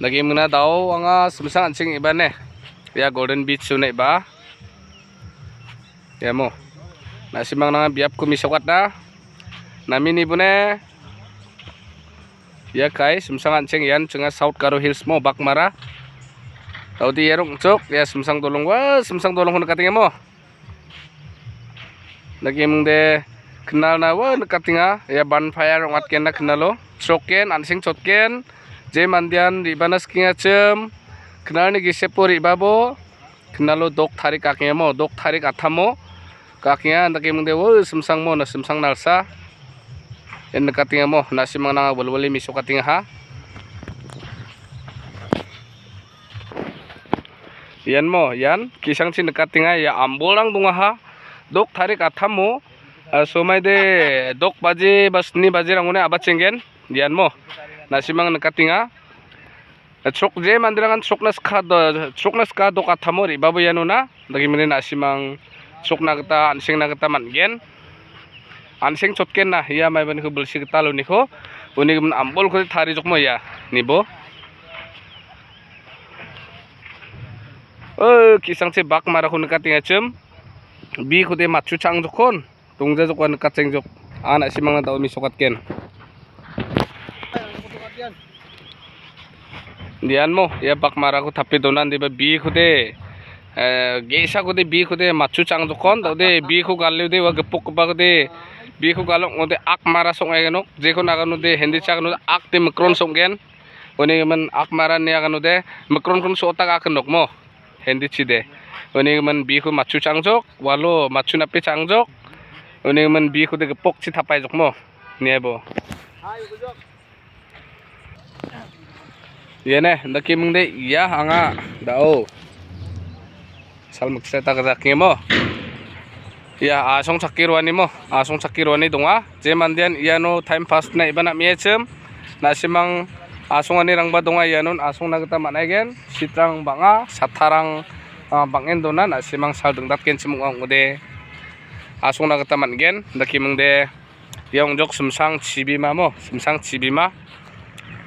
lagi mana tahu anga sumsang ancing iban ne. Ya golden beach sune ba Ya mo. nak simang nanga biap kumi sokat na. Nami ni bune. Ya kai sumsang ancing yan cenga south karo hills mo bak mara. Tau ti yerung cuk ya sumsang tolong wa sumsang tolong hun katinga mo. lagi mung de kenal na wah katinga ya ban fire ngat kena kenal lo Choken anjing choken jemandian di banas kinga cem, kenal ni gise pori babo khnalo dok thari kakia mo dok thari kathamo kakia andake mung dewo semsang mo na semsang nalsa en katinga mo nasi mengenang na walwali miso katinga ha yan mo yan kisang si katinga ya ambolang bunga ha dok thari so eh, somai de dok bas basni baji rangone abat chengen dian mo Nasimang simang nakatinga chok je mandirangan choknas khado choknas ka do kathamori babu yanuna dagi mene nasimang simang chok na kata ansing na kata mangen ansing chotken na ya mai ban ko bulsi kata lo nikho uni ambol ko thari jokmo ya nibo ओ किसंग से बाक मारा खुन काटिंग अचम बी खुदे माछु चांग जोखोन तुंगजा जोखोन काचेंग जोख आना सिमांग दाउ मिसोकात केन দিয়ান মো এ বাক মারা থাপি দোনান দিবে বি খুদে গেসা কুদে বি খুদে মাছু চাং দোকান দে বি খু গালি দে ওকে পোক বাক দে বি খু গাল ওদে আক মারা সঙ্গে গেন যে কোন আগানু দে হিন্দি চাকনু আক তে মক্রন সঙ্গেন উনি মান আক মারা নিয়ে আগানু দে মক্রন কোন সোতা গাক নক মো হিন্দি ছি দে উনি মান বি খু মাছু চাং যোগ ওয়ালো মাছু নাপি চাং যোগ উনি মান বি খুদে পোক ছি থাপাই যোগ মো নিয়ে বো Hi, good job. yene iya, ndaki mengde Iya, anga dao sal mukse tak mo iya asong sakirwani mo asong sakirwani donga ah. dian iya no time fast na ibana miechem nasimang asongani rangba donga ah. iya, yanon asong nagata managen sitrang banga ah. satarang bangen na nasimang sal dengdat ken simung ngude asong nagata mangen ndaki iya ong jok semsang cibima mo semsang cibima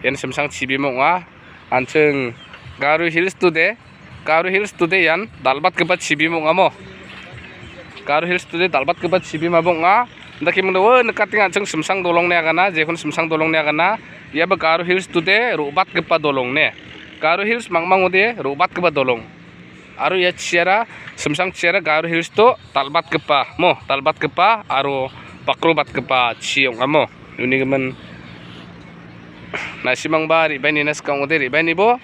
yan semsang cibima nga anchung garu hills deh, garu hills deh yan dalbat kebat sibi mo ngamo garu hills deh dalbat kebat sibi mabong nga ndaki mo wo nakating anchung sumsang dolong ne agana jekun semsang dolong ne agana ya ba garu hills deh rubat kebat dolong ne garu hills mang udah rubat kebat dolong aru ya ciara sumsang ciara garu hills tuh dalbat kepa mo dalbat kepa aru pakrubat kepa ciong ngamo ini kemen mang bari, bani naskang udiri bani bo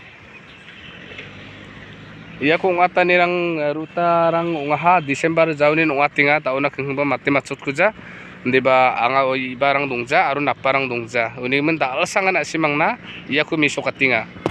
iya kung ata nirang eh, ruta rang ungaha Desember jaunin ungatinga taon na kenghimba mati matsut kuja di anga oi barang dungja aru naparang dungja uni men dal sanga nasimang na iya ku misokatinga